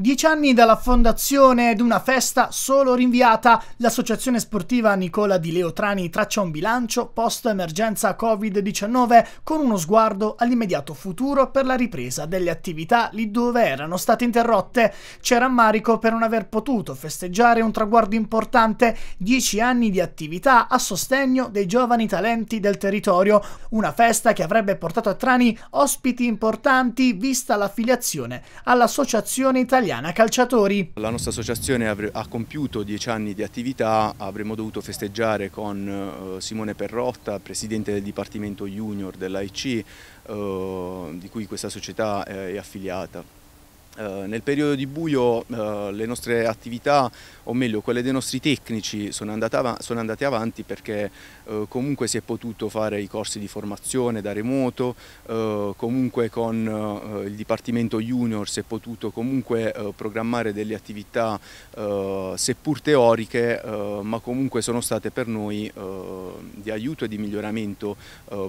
Dieci anni dalla fondazione ed una festa solo rinviata, l'associazione sportiva Nicola di Leotrani traccia un bilancio post-emergenza Covid-19 con uno sguardo all'immediato futuro per la ripresa delle attività lì dove erano state interrotte. C'è rammarico per non aver potuto festeggiare un traguardo importante, dieci anni di attività a sostegno dei giovani talenti del territorio, una festa che avrebbe portato a Trani ospiti importanti vista l'affiliazione all'Associazione Italiana Italiana Calciatori. La nostra associazione ha compiuto dieci anni di attività, avremmo dovuto festeggiare con eh, Simone Perrotta, presidente del Dipartimento Junior dell'AIC, eh, di cui questa società è affiliata. Eh, nel periodo di buio eh, le nostre attività, o meglio quelle dei nostri tecnici, sono andate, av sono andate avanti perché eh, comunque si è potuto fare i corsi di formazione da remoto, eh, comunque con eh, il Dipartimento Junior si è potuto comunque programmare delle attività seppur teoriche, ma comunque sono state per noi di aiuto e di miglioramento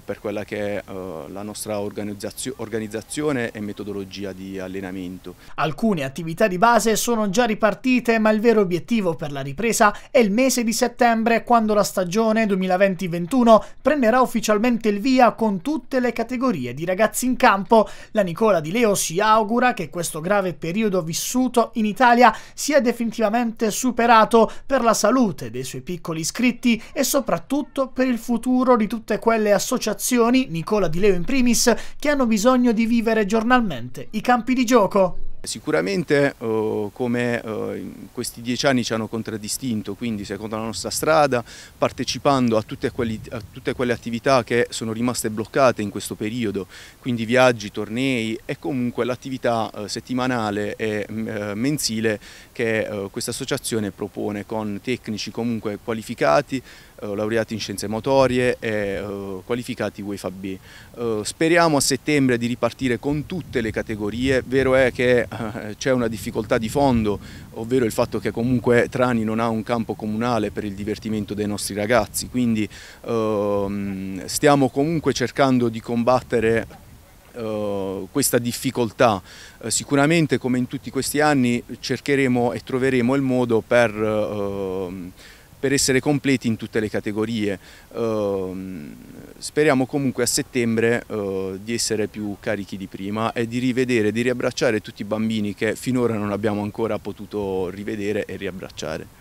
per quella che è la nostra organizzazione e metodologia di allenamento. Alcune attività di base sono già ripartite, ma il vero obiettivo per la ripresa è il mese di settembre, quando la stagione 2020-21 prenderà ufficialmente il via con tutte le categorie di ragazzi in campo. La Nicola Di Leo si augura che questo grave periodo vissuto in Italia sia definitivamente superato per la salute dei suoi piccoli iscritti e soprattutto per il futuro di tutte quelle associazioni, Nicola Di Leo in primis, che hanno bisogno di vivere giornalmente i campi di gioco. Sicuramente eh, come eh, in questi dieci anni ci hanno contraddistinto, quindi secondo la nostra strada, partecipando a tutte, quelli, a tutte, quelle attività che sono rimaste bloccate in questo periodo, quindi viaggi, tornei e comunque l'attività eh, settimanale e mm, eh, mensile che eh, questa associazione propone con tecnici comunque qualificati, eh, laureati in scienze motorie e qualificati UEFA B. speriamo a settembre di ripartire con tutte le categorie, vero è che eh, c'è una difficoltà di fondo, ovvero il fatto che comunque Trani non ha un campo comunale per il divertimento dei nostri ragazzi, quindi ehm, stiamo comunque cercando di combattere eh, questa difficoltà. Eh, sicuramente come in tutti questi anni cercheremo e troveremo il modo per uh, per essere completi in tutte le categorie. Ehm, speriamo comunque a settembre eh, di essere più carichi di prima e di rivedere, di riabbracciare tutti i bambini che finora non abbiamo ancora potuto rivedere e riabbracciare.